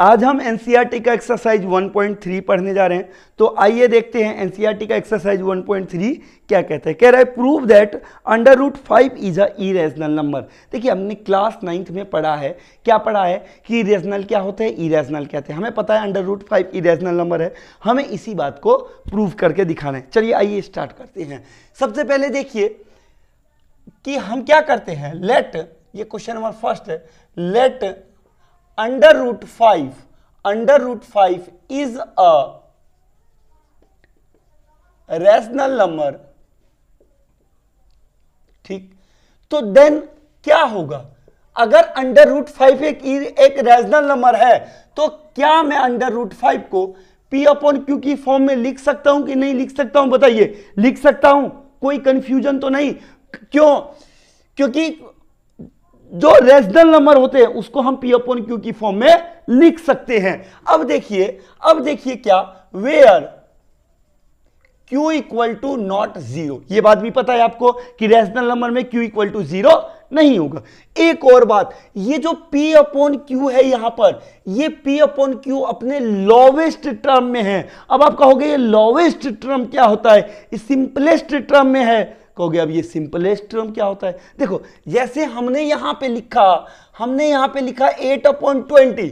आज हम N e का एक्सरसाइज 1.3 पढ़ने जा रहे हैं तो आइए देखते हैं एन e का एक्सरसाइज 1.3 क्या कहता है कह रहा है prove that under root five is a irrational number देखिए हमने क्लास नाइन्थ में पढ़ा है क्या पढ़ा है कि रेजनल क्या होता है इरेजनल कहते हैं हमें पता है under root five irrational number है हमें इसी बात को प्रूव करके दिखाना है चलिए आइए स्टार्ट करते हैं सबसे पहले देखिए कि हम क्या करते हैं लेट ये क्वेश्चन नंबर फर्स्ट है let under root five under root five is a rational number ठीक तो देन क्या होगा अगर अंडर रूट फाइव एक e, एक रैशनल नंबर है तो क्या मैं अंडर रूट फाइव को पी अपॉन क्यू की फॉर्म में लिख सकता हूं कि नहीं लिख सकता हूं बताइए लिख सकता हूं कोई कंफ्यूजन तो नहीं क्यों क्योंकि जो रेजनल नंबर होते हैं उसको हम पी अपन क्यू की फॉर्म में लिख सकते हैं अब देखिए अब देखिए क्या where q equal to not zero बात भी पता है आपको कि रेशनल नंबर में q इक्वल टू जीरो नहीं होगा एक और बात ये जो p अपॉन q है यहां पर ये p अपॉन q अपने लोवेस्ट टर्म में है अब आप कहोगे ये लोवेस्ट टर्म क्या होता है सिंपलेस्ट टर्म में है कहोगे अब ये सिंपलेस्ट टर्म क्या होता है देखो जैसे हमने यहां पे लिखा हमने यहां पे लिखा एट अपॉन ट्वेंटी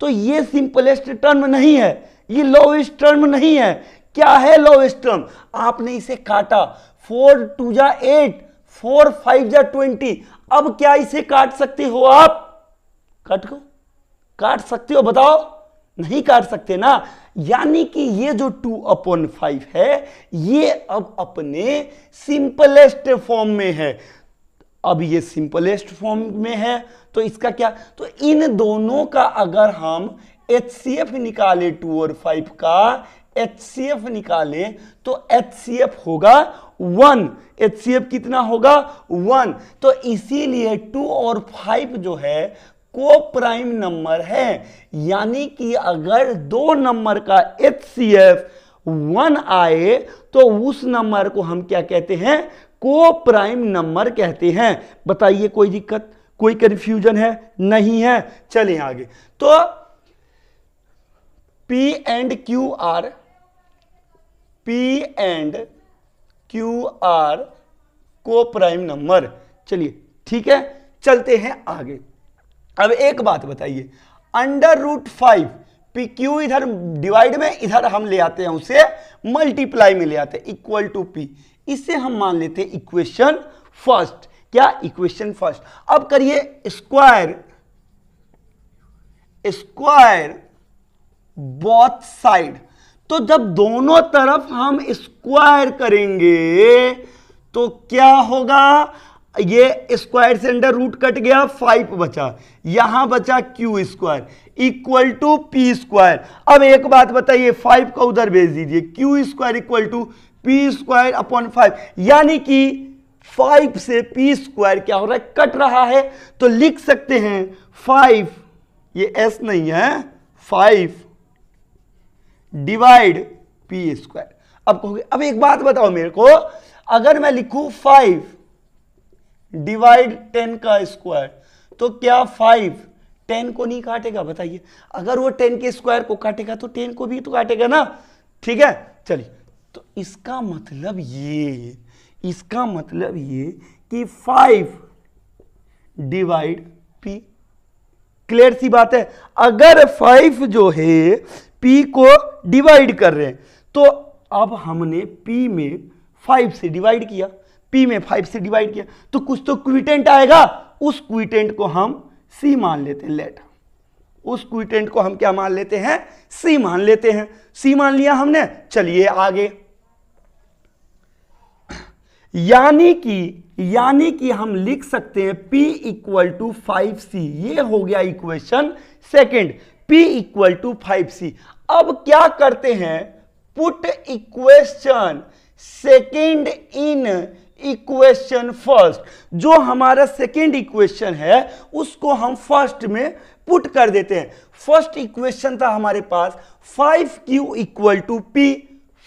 तो ये सिंपलेस्ट टर्म नहीं है ये लोवेस्ट टर्म नहीं है क्या है लोवेस्ट टर्म आपने इसे काटा फोर टू जा एट फोर फाइव जा ट्वेंटी अब क्या इसे काट सकते हो आप काट को काट सकते हो बताओ नहीं काट सकते ना यानी कि ये जो टू अपॉन फाइव है ये अब अपने सिंपलेस्ट फॉर्म में है अब ये सिंपलेस्ट फॉर्म में है तो इसका क्या तो इन दोनों का अगर हम एच सी एफ निकाले टू और फाइव का एच सी एफ निकाले तो एच सी एफ होगा वन एच सी एफ कितना होगा वन तो इसीलिए टू और फाइव जो है को प्राइम नंबर है यानी कि अगर दो नंबर का एच सी एफ वन आए तो उस नंबर को हम क्या कहते हैं को प्राइम नंबर कहते हैं बताइए कोई दिक्कत कोई कंफ्यूजन है नहीं है चले आगे तो p and q are p and q are को प्राइम नंबर चलिए ठीक है चलते हैं आगे अब एक बात बताइए under root five p q इधर डिवाइड में इधर हम ले आते हैं उसे मल्टीप्लाई में ले आते हैं इक्वल टू पी इसे हम मान लेते हैं इक्वेशन फर्स्ट क्या इक्वेशन फर्स्ट अब करिए स्क्वायर स्क्वायर बॉथ साइड तो जब दोनों तरफ हम स्क्वायर करेंगे तो क्या होगा ये स्क्वायर से अंडर रूट कट गया फाइव बचा यहां बचा q square equal to p square अब एक बात बताइए फाइव का उधर भेज दीजिए q square equal to p square upon five यानी कि फाइव से पी स्क्वायर क्या हो रहा है कट रहा है तो लिख सकते हैं फाइव ये एस नहीं है फाइव डिवाइड पी स्क्वायर अब कहोगे अब एक बात बताओ मेरे को अगर मैं लिखू फाइव डिवाइड टेन का स्क्वायर तो क्या फाइव टेन को नहीं काटेगा बताइए अगर वो टेन के स्क्वायर को काटेगा तो टेन को भी तो काटेगा ना ठीक है चलिए तो इसका मतलब ये इसका मतलब ये कि फाइव डिवाइड पी क्लियर सी बात है अगर फाइव जो है पी को डिवाइड कर रहे हैं तो अब हमने पी में फाइव से डिवाइड किया पी में फाइव से डिवाइड किया तो कुछ तो क्विटेंट आएगा उस क्विटेंट को हम सी मान लेते हैं लेट उस क्विटेंट को हम क्या मान लेते हैं सी मान लेते हैं सी मान लिया हमने चलिए आगे यानी कि यानी कि हम लिख सकते हैं P equal to five c ये हो गया equation second P equal to five c अब क्या करते हैं put equation second in equation first जो हमारा सेकेंड इक्वेशन है उसको हम फर्स्ट में पुट कर देते हैं फर्स्ट इक्वेशन था हमारे पास 5q q equal to p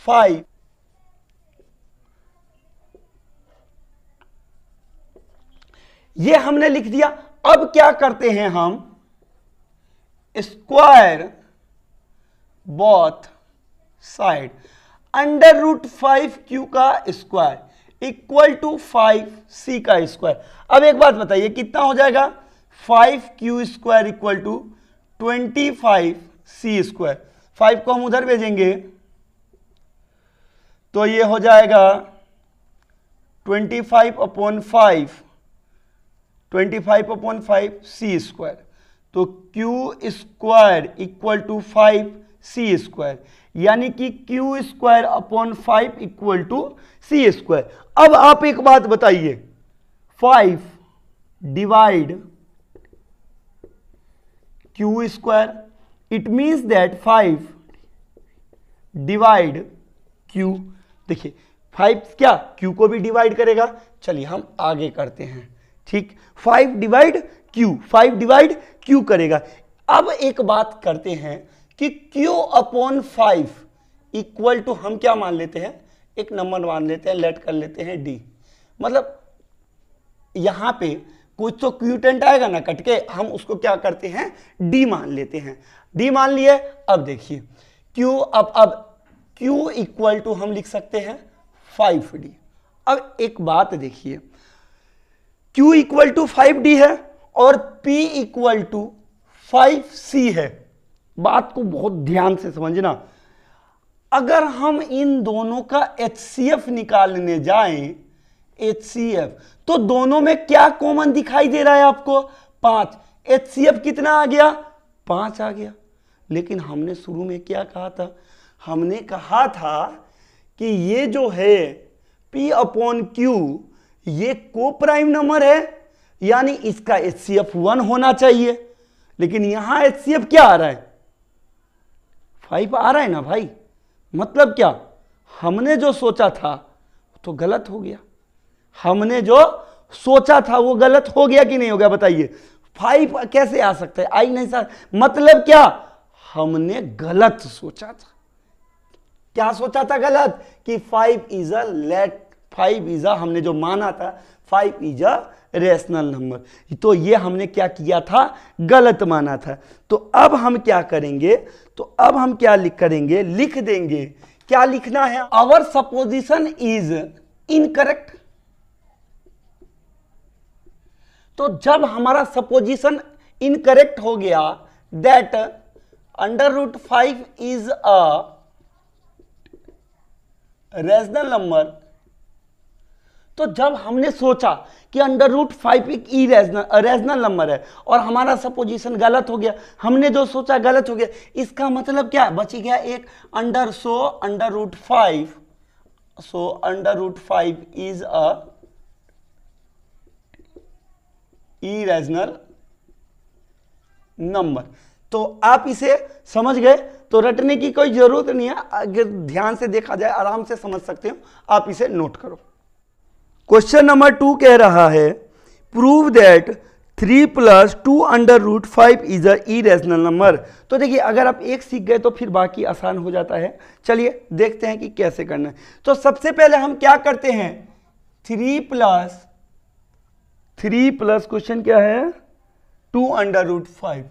five ये हमने लिख दिया अब क्या करते हैं हम square both side under root five q का square equal to five c का स्क्वायर अब एक बात बताइए कितना हो जाएगा five q square equal to twenty five c square five को हम उधर भेजेंगे तो ये हो जाएगा twenty five upon five twenty five upon five c square तो q square equal to five c square यानी कि q square upon five equal to c square अब आप एक बात बताइए five divide q square it means that five divide q देखिए five क्या क्यू को भी डिवाइड करेगा चलिए हम आगे करते हैं ठीक five divide q five divide q करेगा अब एक बात करते हैं कि Q upon five equal to हम क्या मान लेते हैं एक नंबर मान लेते हैं लेट कर लेते हैं D मतलब यहां पे कुछ तो क्यूटेंट आएगा ना कटके हम उसको क्या करते हैं D मान लेते हैं D मान लिए अब देखिए Q अब अब Q इक्वल टू हम लिख सकते हैं फाइव डी अब एक बात देखिए Q equal to five d है और P equal to five c है बात को बहुत ध्यान से समझना अगर हम इन दोनों का एच निकालने जाएं एच तो दोनों में क्या कॉमन दिखाई दे रहा है आपको पांच एच कितना आ गया पांच आ गया लेकिन हमने शुरू में क्या कहा था हमने कहा था कि ये जो है P अपॉन क्यू ये को प्राइम नंबर है यानी इसका एच सी वन होना चाहिए लेकिन यहां एच क्या आ रहा है फाइव आ रहा है ना भाई मतलब क्या हमने जो सोचा था तो गलत हो गया हमने जो सोचा था वो गलत हो गया कि नहीं हो गया बताइए फाइव कैसे आ सकता है आई नहीं सर मतलब क्या हमने गलत सोचा था क्या सोचा था गलत कि five is a let five is a हमने जो माना था five is a rational number तो ये हमने क्या किया था गलत माना था तो अब हम क्या करेंगे तो अब हम क्या लिख करेंगे लिख देंगे क्या लिखना है अवर सपोजिशन इज इनकरेक्ट तो जब हमारा सपोजिशन इनकरेक्ट हो गया that under root five is a rational number तो जब हमने सोचा कि अंडर रूट फाइव एक ई रेजनल रेजनल नंबर है और हमारा सपोजिशन गलत हो गया हमने जो सोचा गलत हो गया इसका मतलब क्या बची गया एक under so under root five so under root five is a irrational number तो आप इसे समझ गए तो रटने की कोई जरूरत नहीं है अगर ध्यान से देखा जाए आराम से समझ सकते हो आप इसे नोट करो क्वेश्चन नंबर टू कह रहा है prove that three plus two under root five is a rational number तो देखिए अगर आप एक सीख गए तो फिर बाकी आसान हो जाता है चलिए देखते हैं कि कैसे करना है तो सबसे पहले हम क्या करते हैं three plus three plus question क्या है two under root five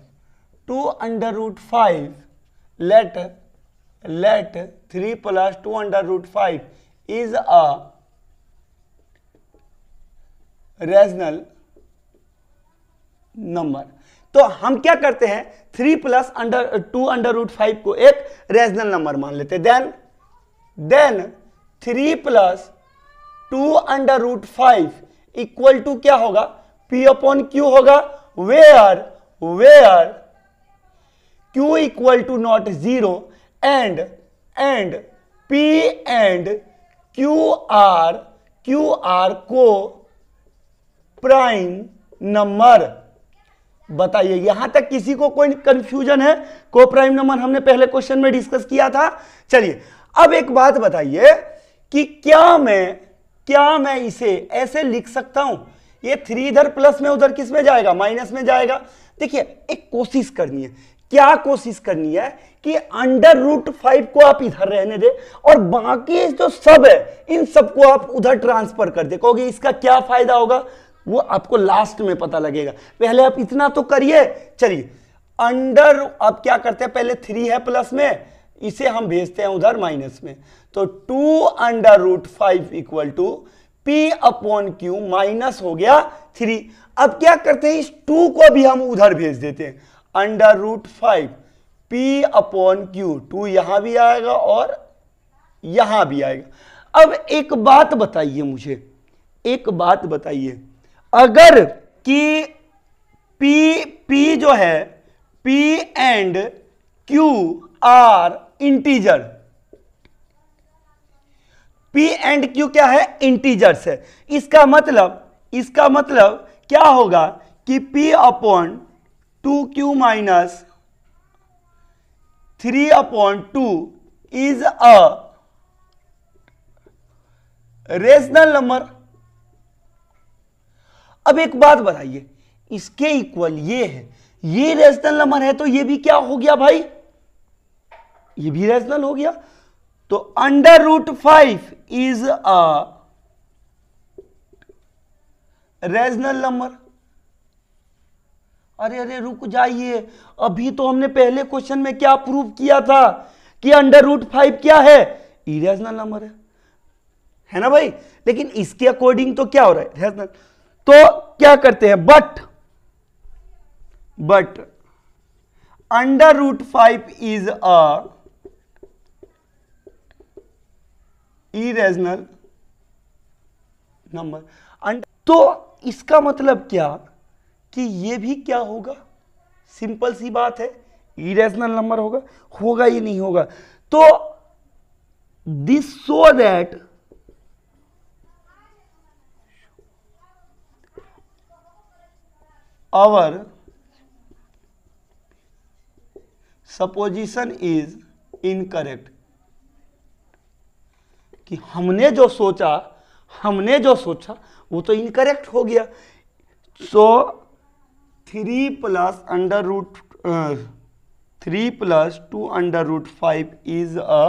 two under root five let let three plus two under root five is a rational number तो हम क्या करते हैं three plus under two under root five को एक rational number मान लेते हैं then then three plus two under root five equal to क्या होगा पी अपॉन क्यू होगा where where q equal to not zero and and p and q are q are को prime number बताइए यहां तक किसी को कोई कंफ्यूजन है को प्राइम नंबर हमने पहले क्वेश्चन में डिस्कस किया था चलिए अब एक बात बताइए कि क्या मैं क्या मैं इसे ऐसे लिख सकता हूं ये थ्री इधर प्लस में उधर किस में जाएगा माइनस में जाएगा देखिए एक कोशिश करनी है क्या कोशिश करनी है कि अंडर रूट फाइव को आप इधर रहने दे और बाकी जो सब है इन सबको आप उधर ट्रांसफर कर दे कहोगे इसका क्या फायदा होगा वो आपको लास्ट में पता लगेगा पहले आप इतना तो करिए चलिए अंडर आप क्या करते हैं पहले थ्री है प्लस में इसे हम भेजते हैं उधर माइनस में तो two under root five equal to p upon q minus हो गया थ्री अब क्या करते हैं इस टू को भी हम उधर भेज देते हैं under root five p upon q two यहां भी आएगा और यहां भी आएगा अब एक बात बताइए मुझे एक बात बताइए अगर कि पी पी जो है p and q are integer p and q क्या है इंटीजर्स है इसका मतलब इसका मतलब क्या होगा कि p upon two q minus three upon two is a rational number अब एक बात बताइए इसके इक्वल ये है ये रेशनल नंबर है तो ये भी क्या हो गया भाई ये भी रेशनल हो गया तो under root five is a rational number अरे अरे रुक जाइए अभी तो हमने पहले क्वेश्चन में क्या प्रूव किया था कि अंडर रूट फाइव क्या है इरेशनल नंबर है है ना भाई लेकिन इसके अकॉर्डिंग तो क्या हो रहा है रेजनल तो क्या करते हैं but but under root five is a irrational number तो इसका मतलब क्या कि ये भी क्या होगा सिंपल सी बात है इरेजनल नंबर होगा होगा ही नहीं होगा तो this so that our supposition is incorrect कि हमने जो सोचा हमने जो सोचा वो तो इनकरेक्ट हो गया so three plus under root three plus two under root five is a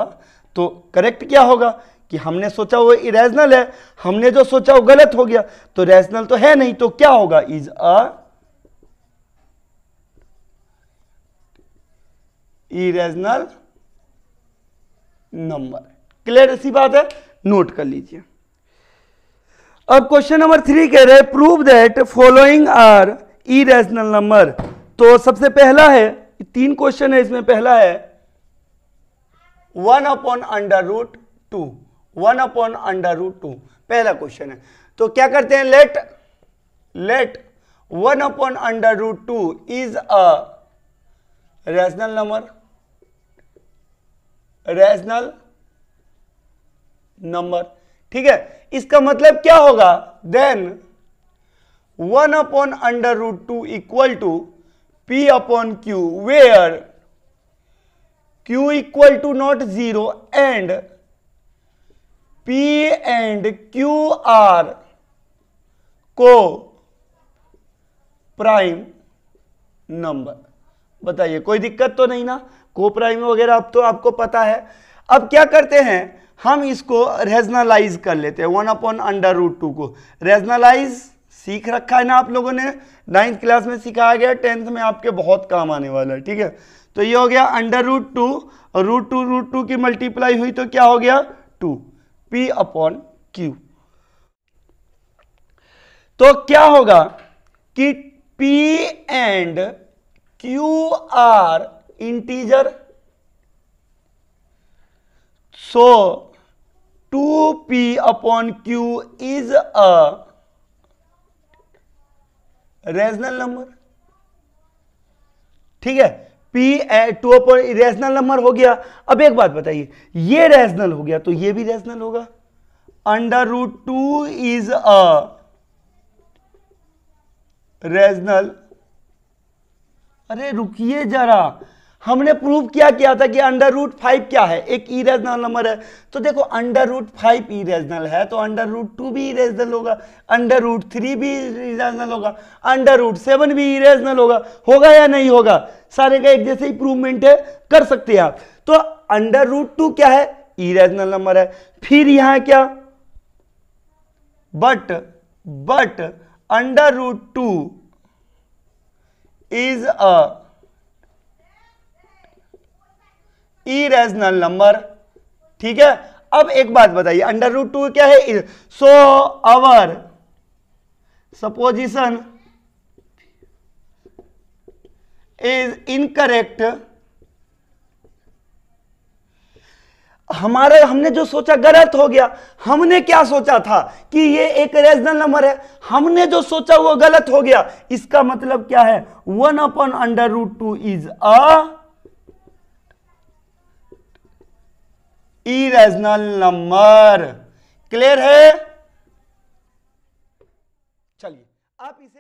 तो करेक्ट क्या होगा कि हमने सोचा वो इरेजनल है हमने जो सोचा वो गलत हो गया तो रेजनल तो है नहीं तो क्या होगा is a irrational number clear ऐसी बात है नोट कर लीजिए अब क्वेश्चन नंबर थ्री कह रहे prove that following are irrational number तो सबसे पहला है तीन क्वेश्चन है इसमें पहला है one upon under root two one upon under root two पहला क्वेश्चन है तो क्या करते हैं let let one upon under root two is a rational number rational number ठीक है इसका मतलब क्या होगा then one upon under root two equal to p upon q where q equal to not zero and p and q are को prime number बताइए कोई दिक्कत तो नहीं ना को प्राइम वगैरह अब तो आपको पता है अब क्या करते हैं हम इसको रेजनलाइज कर लेते हैं one upon under root two को रेजनलाइज सीख रखा है ना आप लोगों ने नाइन्थ क्लास में सिखाया गया टेंथ में आपके बहुत काम आने वाला है ठीक है तो ये हो गया अंडर रूट टू और रूट टू रूट टू की मल्टीप्लाई हुई तो क्या हो गया टू पी अपॉन क्यू तो क्या होगा कि p and q are integer so two p upon q is a rational number ठीक है p two upon rational number हो गया अब एक बात बताइए ये रेजनल हो गया तो ये भी रेजनल होगा under root two is a rational अरे रुकिए जरा हमने प्रूव किया किया था कि अंडर रूट फाइव क्या है एक इरेजनल नंबर है तो देखो अंडर रूट फाइव इरेजनल है तो अंडर रूट टू भी इरेजनल होगा अंडर रूट थ्री भी इरेजनल होगा अंडर रूट सेवन भी इरेजनल होगा होगा या नहीं होगा सारे का एक जैसे ही प्रूवमेंट है कर सकते हैं आप तो अंडर रूट टू क्या है इरेजनल नंबर है फिर यहां क्या but but under root two is a irrational number ठीक है अब एक बात बताइए अंडर रूट टू क्या है so our supposition is incorrect हमारे हमने जो सोचा गलत हो गया हमने क्या सोचा था कि ये एक रेशनल नंबर है हमने जो सोचा वो गलत हो गया इसका मतलब क्या है one upon under root two is a irrational number clear है चलिए आप इसे